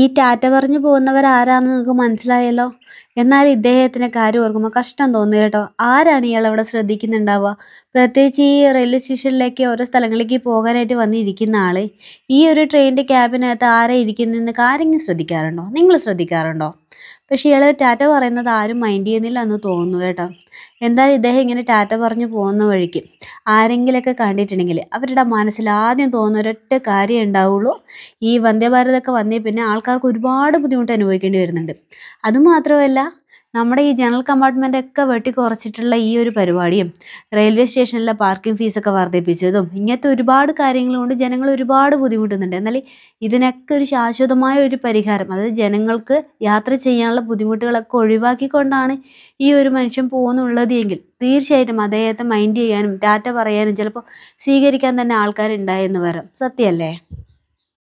ഈ ടാറ്റ പറഞ്ഞു പോകുന്നവർ ആരാണെന്ന് നിങ്ങൾക്ക് മനസ്സിലായല്ലോ എന്നാൽ ഇദ്ദേഹത്തിൻ്റെ കാര്യം ഓർക്കുമ്പോൾ കഷ്ടം തോന്നുന്നു കേട്ടോ ആരാണ് ഇയാൾ അവിടെ ശ്രദ്ധിക്കുന്നുണ്ടാവുക പ്രത്യേകിച്ച് ഈ റെയിൽവേ സ്റ്റേഷനിലേക്ക് ഓരോ സ്ഥലങ്ങളിലേക്ക് പോകാനായിട്ട് വന്നിരിക്കുന്ന ആൾ ഈ ഒരു ട്രെയിനിൻ്റെ ക്യാബിനകത്ത് ആരെ ഇരിക്കുന്നതെന്ന് കാര്യങ്ങൾ ശ്രദ്ധിക്കാറുണ്ടോ നിങ്ങൾ ശ്രദ്ധിക്കാറുണ്ടോ പക്ഷേ ഇയാൾ ടാറ്റ പറയുന്നത് ആരും മൈൻഡ് ചെയ്യുന്നില്ല എന്ന് തോന്നുന്നു കേട്ടോ എന്തായാലും ഇദ്ദേഹം ഇങ്ങനെ ടാറ്റ പറഞ്ഞു പോകുന്ന വഴിക്ക് ആരെങ്കിലൊക്കെ കണ്ടിട്ടുണ്ടെങ്കിൽ അവരുടെ മനസ്സിൽ ആദ്യം തോന്നുന്ന ഒരൊറ്റ കാര്യം ഉണ്ടാവുള്ളൂ ഈ വന്ദേഭാരതൊക്കെ വന്നേ പിന്നെ ആൾക്കാർക്ക് ഒരുപാട് ബുദ്ധിമുട്ട് അനുഭവിക്കേണ്ടി വരുന്നുണ്ട് അതുമാത്രമല്ല നമ്മുടെ ഈ ജനറൽ കമ്പാർട്ട്മെൻ്റ് ഒക്കെ വെട്ടി കുറച്ചിട്ടുള്ള ഈ ഒരു പരിപാടിയും റെയിൽവേ സ്റ്റേഷനിലെ പാർക്കിംഗ് ഫീസൊക്കെ വർദ്ധിപ്പിച്ചതും ഇങ്ങനത്തെ ഒരുപാട് കാര്യങ്ങൾ കൊണ്ട് ജനങ്ങൾ ഒരുപാട് ബുദ്ധിമുട്ടുന്നുണ്ട് എന്നാൽ ഇതിനൊക്കെ ഒരു ശാശ്വതമായ ഒരു പരിഹാരം അതായത് ജനങ്ങൾക്ക് യാത്ര ചെയ്യാനുള്ള ബുദ്ധിമുട്ടുകളൊക്കെ ഒഴിവാക്കിക്കൊണ്ടാണ് ഈ ഒരു മനുഷ്യൻ പോകുന്നുള്ളത് എങ്കിൽ തീർച്ചയായിട്ടും അദ്ദേഹത്തെ മൈൻഡ് ചെയ്യാനും ഡാറ്റ പറയാനും ചിലപ്പോൾ സ്വീകരിക്കാൻ തന്നെ ആൾക്കാരുണ്ടായെന്ന് വരാം സത്യമല്ലേ